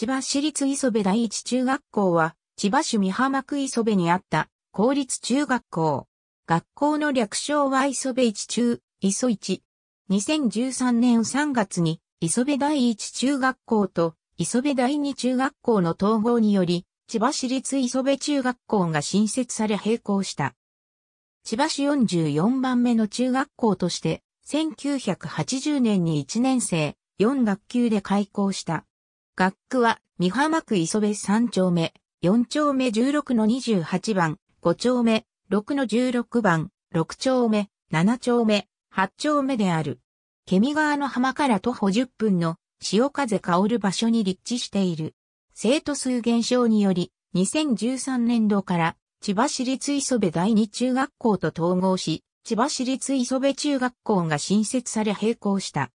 千葉市立磯部第一中学校は、千葉市美浜区磯部にあった公立中学校。学校の略称は磯部一中、磯一。2013年3月に磯部第一中学校と磯部第二中学校の統合により、千葉市立磯部中学校が新設され並行した。千葉市44番目の中学校として、1980年に1年生4学級で開校した。学区は、三浜区磯部3丁目、4丁目16の28番、5丁目、6の16番、6丁目、7丁目、8丁目である。ケミ川の浜から徒歩10分の潮風香る場所に立地している。生徒数減少により、2013年度から千葉市立磯部第二中学校と統合し、千葉市立磯部中学校が新設され並行した。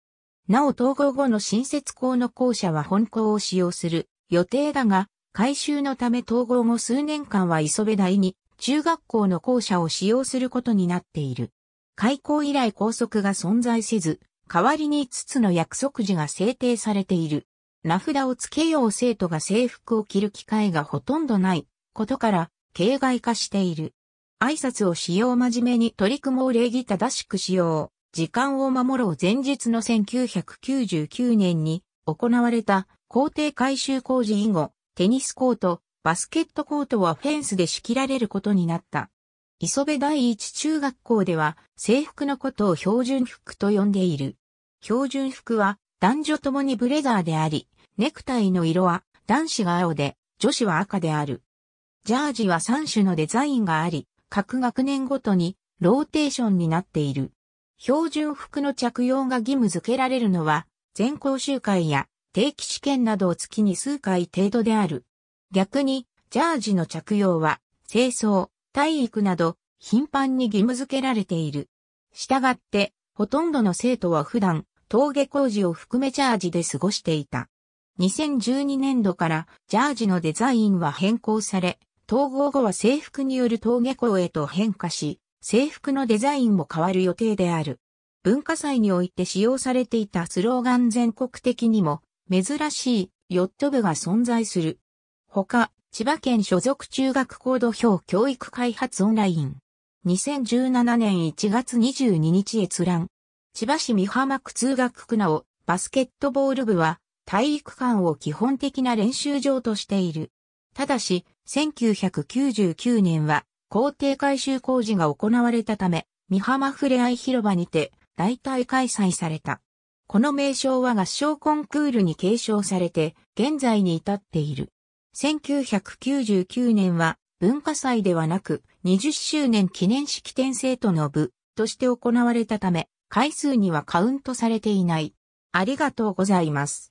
なお統合後の新設校の校舎は本校を使用する予定だが、改修のため統合後数年間は磯部台に中学校の校舎を使用することになっている。開校以来校則が存在せず、代わりに5つの約束時が制定されている。名札を付けよう生徒が制服を着る機会がほとんどないことから、形骸化している。挨拶を使用真面目に取り組もう礼儀正しくしよ時間を守ろう前日の1999年に行われた校庭改修工事以後、テニスコート、バスケットコートはフェンスで仕切られることになった。磯部第一中学校では制服のことを標準服と呼んでいる。標準服は男女ともにブレザーであり、ネクタイの色は男子が青で女子は赤である。ジャージは3種のデザインがあり、各学年ごとにローテーションになっている。標準服の着用が義務付けられるのは、全校集会や定期試験などを月に数回程度である。逆に、ジャージの着用は、清掃、体育など、頻繁に義務付けられている。したがって、ほとんどの生徒は普段、登下校時を含めジャージで過ごしていた。2012年度からジャージのデザインは変更され、統合後は制服による登下校へと変化し、制服のデザインも変わる予定である。文化祭において使用されていたスローガン全国的にも珍しいヨット部が存在する。他、千葉県所属中学校土俵教育開発オンライン。2017年1月22日閲覧。千葉市美浜区通学区なお、バスケットボール部は体育館を基本的な練習場としている。ただし、1999年は校庭改修工事が行われたため、三浜ふれあい広場にて、大体開催された。この名称は合唱コンクールに継承されて、現在に至っている。1999年は、文化祭ではなく、20周年記念式典生徒の部として行われたため、回数にはカウントされていない。ありがとうございます。